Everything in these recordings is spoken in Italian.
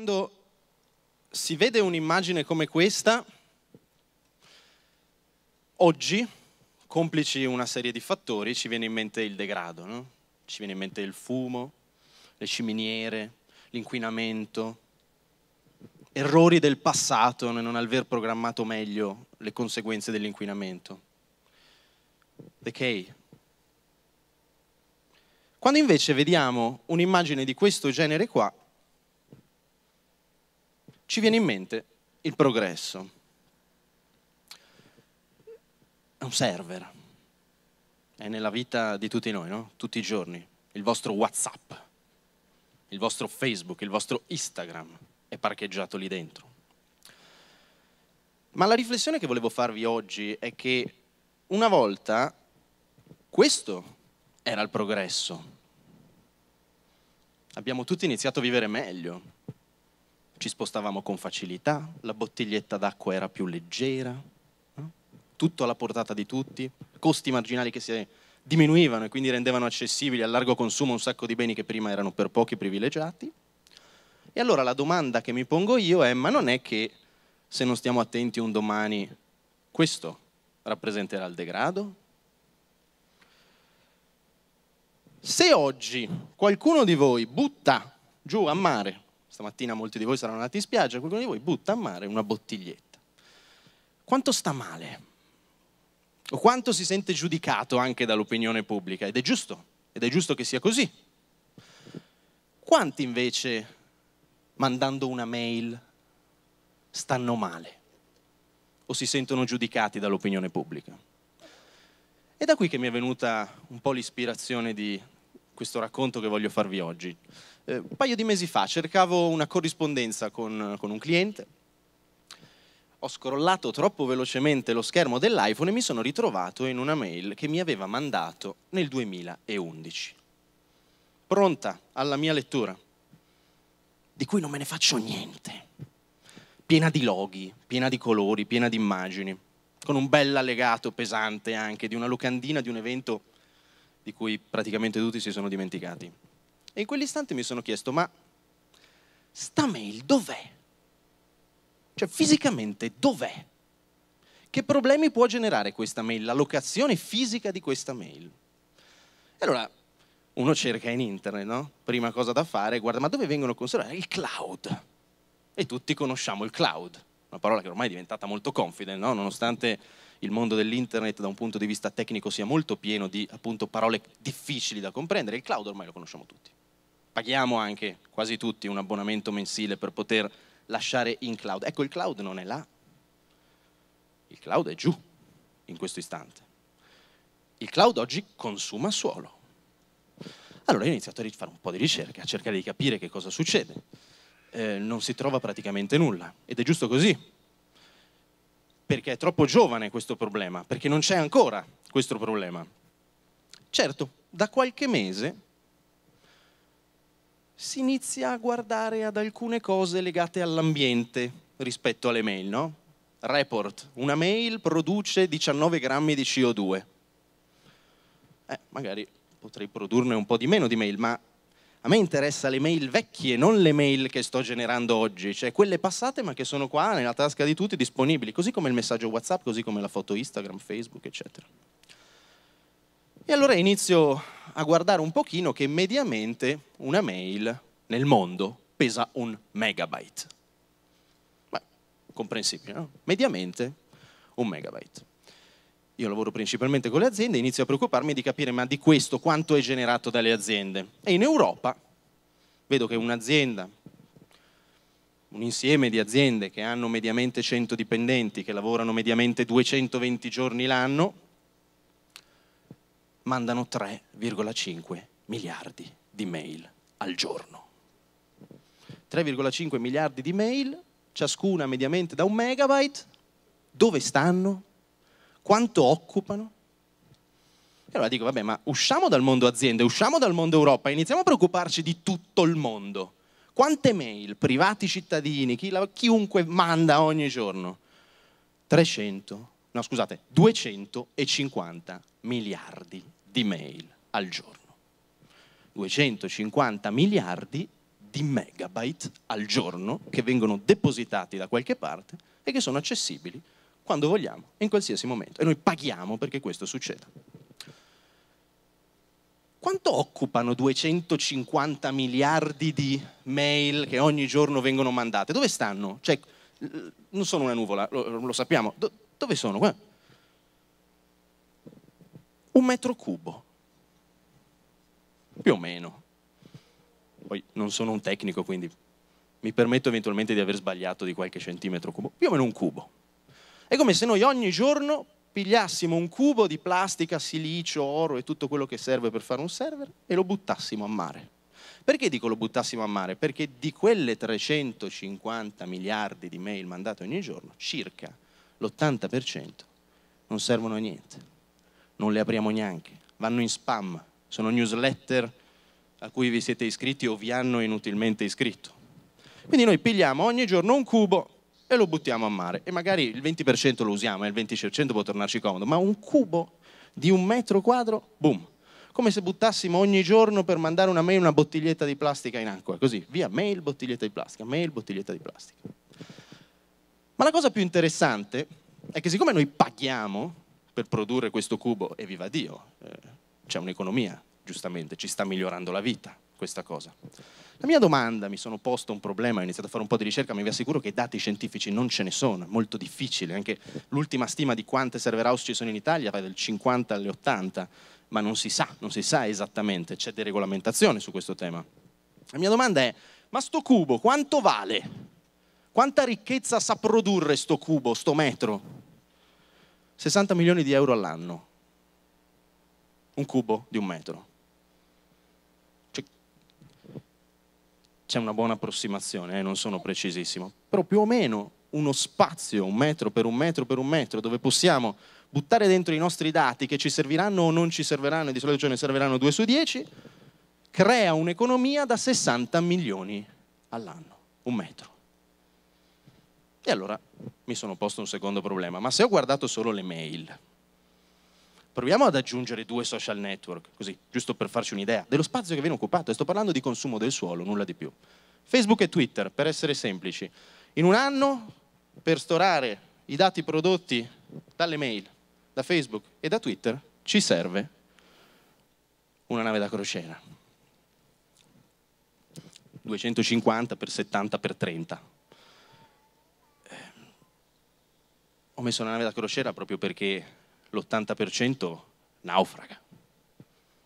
quando si vede un'immagine come questa, oggi, complici una serie di fattori, ci viene in mente il degrado, no? ci viene in mente il fumo, le ciminiere, l'inquinamento, errori del passato nel non aver programmato meglio le conseguenze dell'inquinamento. Decay. Quando invece vediamo un'immagine di questo genere qua, ci viene in mente il progresso. È un server, è nella vita di tutti noi, no? tutti i giorni. Il vostro WhatsApp, il vostro Facebook, il vostro Instagram è parcheggiato lì dentro. Ma la riflessione che volevo farvi oggi è che una volta questo era il progresso. Abbiamo tutti iniziato a vivere meglio, ci spostavamo con facilità, la bottiglietta d'acqua era più leggera, eh? tutto alla portata di tutti, costi marginali che si diminuivano e quindi rendevano accessibili a largo consumo un sacco di beni che prima erano per pochi privilegiati. E allora la domanda che mi pongo io è, ma non è che se non stiamo attenti un domani questo rappresenterà il degrado? Se oggi qualcuno di voi butta giù a mare stamattina molti di voi saranno andati in spiaggia, qualcuno di voi butta a mare una bottiglietta. Quanto sta male? O quanto si sente giudicato anche dall'opinione pubblica? Ed è giusto, ed è giusto che sia così. Quanti invece, mandando una mail, stanno male? O si sentono giudicati dall'opinione pubblica? È da qui che mi è venuta un po' l'ispirazione di questo racconto che voglio farvi oggi eh, un paio di mesi fa cercavo una corrispondenza con, con un cliente, ho scrollato troppo velocemente lo schermo dell'iPhone e mi sono ritrovato in una mail che mi aveva mandato nel 2011. Pronta alla mia lettura, di cui non me ne faccio niente. Piena di loghi, piena di colori, piena di immagini, con un bel allegato pesante anche di una locandina di un evento di cui praticamente tutti si sono dimenticati. E in quell'istante mi sono chiesto, ma sta mail dov'è? Cioè fisicamente dov'è? Che problemi può generare questa mail, la locazione fisica di questa mail? E allora uno cerca in internet, no? Prima cosa da fare, guarda, ma dove vengono conservati? Il cloud. E tutti conosciamo il cloud, una parola che ormai è diventata molto confident, no? Nonostante il mondo dell'internet da un punto di vista tecnico sia molto pieno di appunto parole difficili da comprendere, il cloud ormai lo conosciamo tutti paghiamo anche quasi tutti un abbonamento mensile per poter lasciare in cloud. Ecco, il cloud non è là, il cloud è giù in questo istante. Il cloud oggi consuma suolo. Allora io ho iniziato a fare un po' di ricerca, a cercare di capire che cosa succede. Eh, non si trova praticamente nulla ed è giusto così, perché è troppo giovane questo problema, perché non c'è ancora questo problema. Certo, da qualche mese si inizia a guardare ad alcune cose legate all'ambiente rispetto alle mail, no? Report, una mail produce 19 grammi di CO2. Eh, magari potrei produrne un po' di meno di mail, ma a me interessa le mail vecchie, non le mail che sto generando oggi, cioè quelle passate ma che sono qua nella tasca di tutti disponibili, così come il messaggio WhatsApp, così come la foto Instagram, Facebook, eccetera. E allora inizio a guardare un pochino che mediamente una mail nel mondo pesa un megabyte. Beh, comprensibile, no? Mediamente un megabyte. Io lavoro principalmente con le aziende e inizio a preoccuparmi di capire ma di questo quanto è generato dalle aziende. E in Europa vedo che un'azienda, un insieme di aziende che hanno mediamente 100 dipendenti, che lavorano mediamente 220 giorni l'anno, mandano 3,5 miliardi di mail al giorno. 3,5 miliardi di mail, ciascuna mediamente da un megabyte, dove stanno? Quanto occupano? E allora dico, vabbè, ma usciamo dal mondo aziende, usciamo dal mondo Europa, iniziamo a preoccuparci di tutto il mondo. Quante mail, privati cittadini, chi la, chiunque manda ogni giorno? 300, no scusate, 250 miliardi di mail al giorno. 250 miliardi di megabyte al giorno che vengono depositati da qualche parte e che sono accessibili quando vogliamo, in qualsiasi momento. E noi paghiamo perché questo succeda. Quanto occupano 250 miliardi di mail che ogni giorno vengono mandate? Dove stanno? Cioè, non sono una nuvola, lo, lo sappiamo. Do, dove sono? un metro cubo, più o meno. Poi non sono un tecnico, quindi mi permetto eventualmente di aver sbagliato di qualche centimetro cubo, più o meno un cubo. È come se noi ogni giorno pigliassimo un cubo di plastica, silicio, oro e tutto quello che serve per fare un server e lo buttassimo a mare. Perché dico lo buttassimo a mare? Perché di quelle 350 miliardi di mail mandate ogni giorno, circa l'80% non servono a niente non le apriamo neanche, vanno in spam, sono newsletter a cui vi siete iscritti o vi hanno inutilmente iscritto. Quindi noi pigliamo ogni giorno un cubo e lo buttiamo a mare e magari il 20% lo usiamo e il 20% può tornarci comodo, ma un cubo di un metro quadro, boom, come se buttassimo ogni giorno per mandare una mail una bottiglietta di plastica in acqua, così, via mail, bottiglietta di plastica, mail, bottiglietta di plastica. Ma la cosa più interessante è che siccome noi paghiamo per produrre questo cubo e viva Dio, eh, c'è un'economia, giustamente, ci sta migliorando la vita questa cosa. La mia domanda, mi sono posto un problema, ho iniziato a fare un po' di ricerca, ma vi assicuro che dati scientifici non ce ne sono, è molto difficile, anche l'ultima stima di quante server house ci sono in Italia va del 50 alle 80, ma non si sa, non si sa esattamente, c'è deregolamentazione su questo tema. La mia domanda è, ma sto cubo quanto vale? Quanta ricchezza sa produrre sto cubo, sto metro? 60 milioni di euro all'anno. Un cubo di un metro. Cioè, c'è una buona approssimazione, eh? non sono precisissimo, però più o meno uno spazio, un metro per un metro per un metro, dove possiamo buttare dentro i nostri dati che ci serviranno o non ci serviranno, e di solito ce ne serviranno 2 su 10, crea un'economia da 60 milioni all'anno, un metro. E allora mi sono posto un secondo problema, ma se ho guardato solo le mail, proviamo ad aggiungere due social network, così, giusto per farci un'idea, dello spazio che viene occupato, e sto parlando di consumo del suolo, nulla di più. Facebook e Twitter, per essere semplici, in un anno per storare i dati prodotti dalle mail, da Facebook e da Twitter, ci serve una nave da crociera. 250 x 70 x 30 ho messo la nave da crociera proprio perché l'80% naufraga,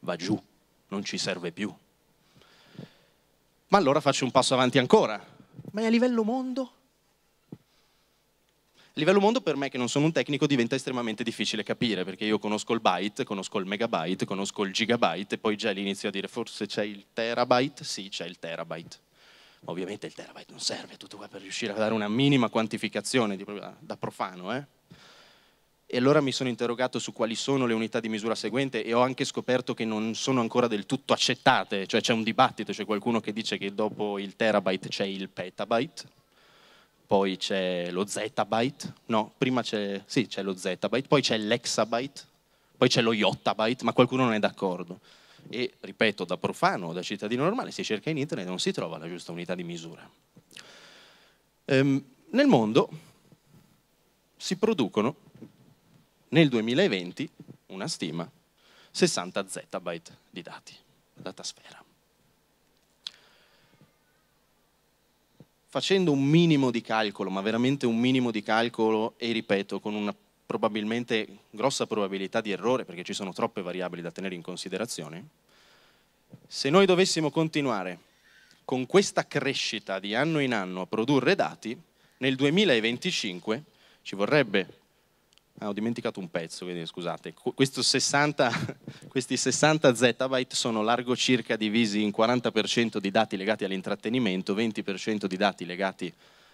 va giù, non ci serve più. Ma allora faccio un passo avanti ancora. Ma è a livello mondo? A livello mondo per me che non sono un tecnico diventa estremamente difficile capire, perché io conosco il byte, conosco il megabyte, conosco il gigabyte e poi già lì inizio a dire forse c'è il terabyte? Sì, c'è il terabyte. Ma ovviamente il terabyte non serve tutto qua per riuscire a dare una minima quantificazione di, da profano. Eh? E allora mi sono interrogato su quali sono le unità di misura seguente e ho anche scoperto che non sono ancora del tutto accettate, cioè c'è un dibattito, c'è qualcuno che dice che dopo il terabyte c'è il petabyte, poi c'è lo zettabyte, no, prima c'è, sì, c'è lo zettabyte, poi c'è l'exabyte, poi c'è lo yottabyte, ma qualcuno non è d'accordo e, ripeto, da profano, o da cittadino normale, si cerca in internet e non si trova la giusta unità di misura. Ehm, nel mondo si producono nel 2020, una stima, 60 zettabyte di dati, datasfera. Facendo un minimo di calcolo, ma veramente un minimo di calcolo, e ripeto, con una probabilmente grossa probabilità di errore, perché ci sono troppe variabili da tenere in considerazione, se noi dovessimo continuare con questa crescita di anno in anno a produrre dati, nel 2025 ci vorrebbe, ah, ho dimenticato un pezzo, quindi scusate, 60, questi 60 zettabyte sono largo circa divisi in 40% di dati legati all'intrattenimento, 20% di dati legati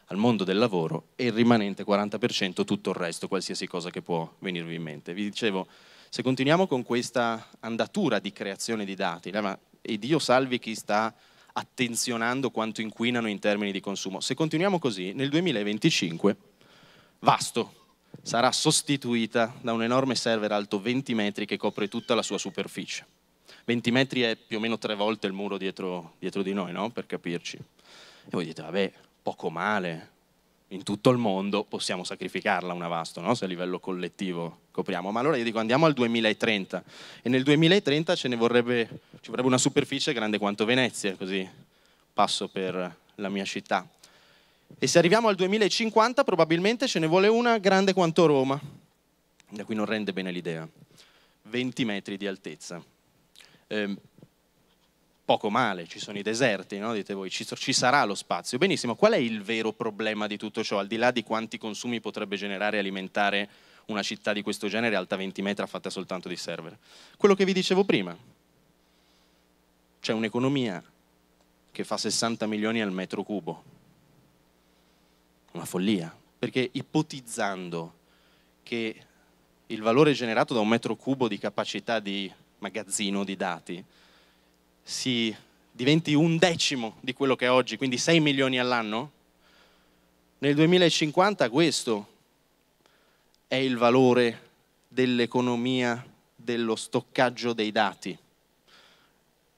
al mondo del lavoro e il rimanente 40% tutto il resto, qualsiasi cosa che può venirvi in mente. Vi dicevo, se continuiamo con questa andatura di creazione di dati, e Dio salvi chi sta attenzionando quanto inquinano in termini di consumo, se continuiamo così, nel 2025, vasto, sarà sostituita da un enorme server alto 20 metri che copre tutta la sua superficie. 20 metri è più o meno tre volte il muro dietro, dietro di noi, no? per capirci. E voi dite, vabbè, poco male. In tutto il mondo possiamo sacrificarla una vasto, no? se a livello collettivo copriamo. Ma allora io dico andiamo al 2030 e nel 2030 ce ne vorrebbe, ci vorrebbe una superficie grande quanto Venezia, così passo per la mia città. E se arriviamo al 2050 probabilmente ce ne vuole una grande quanto Roma, da qui non rende bene l'idea. 20 metri di altezza. Eh, poco male, ci sono i deserti, no? dite voi, ci, ci, sarà lo spazio. Benissimo, qual è il vero problema di tutto ciò, al di là di quanti consumi potrebbe generare e alimentare una città di questo genere alta 20 metri fatta soltanto di server? Quello che vi dicevo prima, c'è un'economia che fa 60 milioni al metro cubo, una follia, perché ipotizzando che il valore generato da un metro cubo di capacità di magazzino di dati si diventi un decimo di quello che è oggi, quindi 6 milioni all'anno, nel 2050 questo è il valore dell'economia dello stoccaggio dei dati.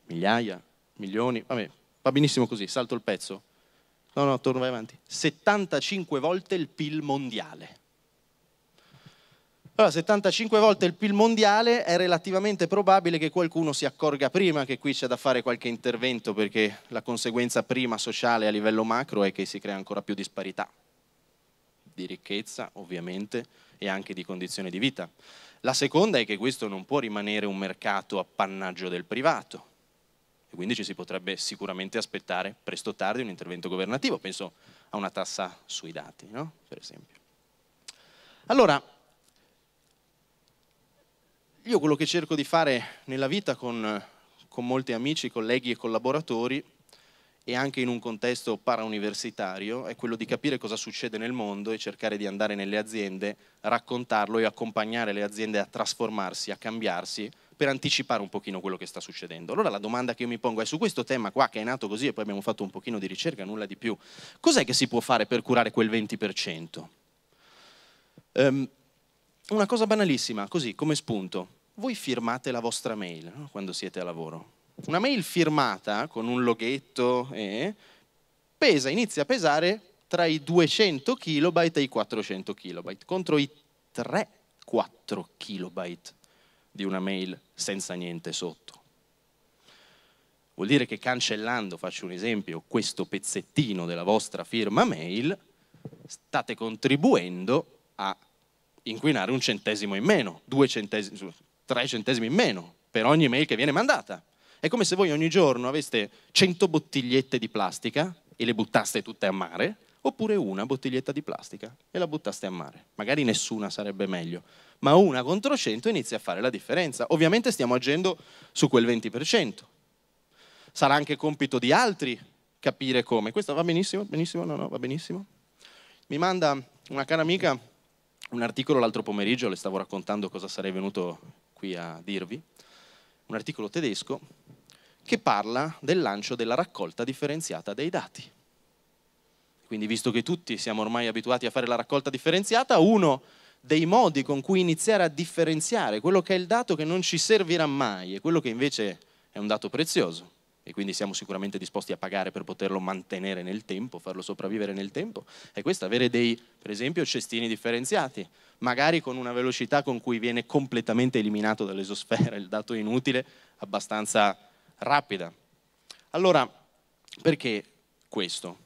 Migliaia, milioni, vabbè, va benissimo così, salto il pezzo. No, no, torno, vai avanti. 75 volte il PIL mondiale. Allora, 75 volte il PIL mondiale è relativamente probabile che qualcuno si accorga prima che qui c'è da fare qualche intervento perché la conseguenza prima sociale a livello macro è che si crea ancora più disparità di ricchezza ovviamente e anche di condizioni di vita. La seconda è che questo non può rimanere un mercato appannaggio del privato e quindi ci si potrebbe sicuramente aspettare presto o tardi un intervento governativo, penso a una tassa sui dati, no? per esempio. Allora, io quello che cerco di fare nella vita con, con molti amici, colleghi e collaboratori e anche in un contesto parauniversitario è quello di capire cosa succede nel mondo e cercare di andare nelle aziende, raccontarlo e accompagnare le aziende a trasformarsi, a cambiarsi per anticipare un pochino quello che sta succedendo. Allora la domanda che io mi pongo è su questo tema qua che è nato così e poi abbiamo fatto un pochino di ricerca, nulla di più, cos'è che si può fare per curare quel 20%? Um, una cosa banalissima, così come spunto. Voi firmate la vostra mail no? quando siete a lavoro. Una mail firmata con un loghetto eh, pesa, inizia a pesare tra i 200 kilobyte e i 400 kilobyte, contro i 3-4 kilobyte di una mail senza niente sotto. Vuol dire che cancellando, faccio un esempio, questo pezzettino della vostra firma mail, state contribuendo a inquinare un centesimo in meno, due centesimi, tre centesimi in meno per ogni mail che viene mandata. È come se voi ogni giorno aveste 100 bottigliette di plastica e le buttaste tutte a mare, oppure una bottiglietta di plastica e la buttaste a mare. Magari nessuna sarebbe meglio, ma una contro 100 inizia a fare la differenza. Ovviamente stiamo agendo su quel 20%. Sarà anche compito di altri capire come. Questo va benissimo, benissimo, no, no, va benissimo. Mi manda una cara amica un articolo l'altro pomeriggio, le stavo raccontando cosa sarei venuto qui a dirvi, un articolo tedesco che parla del lancio della raccolta differenziata dei dati. Quindi visto che tutti siamo ormai abituati a fare la raccolta differenziata, uno dei modi con cui iniziare a differenziare quello che è il dato che non ci servirà mai e quello che invece è un dato prezioso e quindi siamo sicuramente disposti a pagare per poterlo mantenere nel tempo, farlo sopravvivere nel tempo, è questo, avere dei, per esempio, cestini differenziati, magari con una velocità con cui viene completamente eliminato dall'esosfera il dato inutile, abbastanza rapida. Allora, perché questo?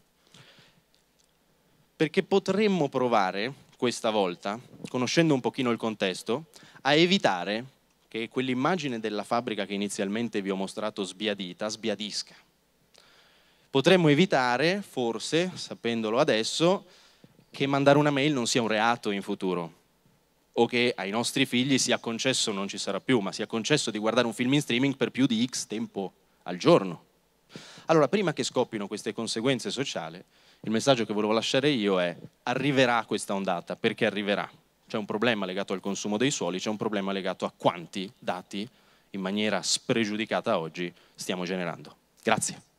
Perché potremmo provare, questa volta, conoscendo un pochino il contesto, a evitare che quell'immagine della fabbrica che inizialmente vi ho mostrato sbiadita, sbiadisca. Potremmo evitare, forse, sapendolo adesso, che mandare una mail non sia un reato in futuro o che ai nostri figli sia concesso, non ci sarà più, ma sia concesso di guardare un film in streaming per più di X tempo al giorno. Allora, prima che scoppino queste conseguenze sociali, il messaggio che volevo lasciare io è arriverà questa ondata, perché arriverà c'è un problema legato al consumo dei suoli, c'è un problema legato a quanti dati in maniera spregiudicata oggi stiamo generando. Grazie.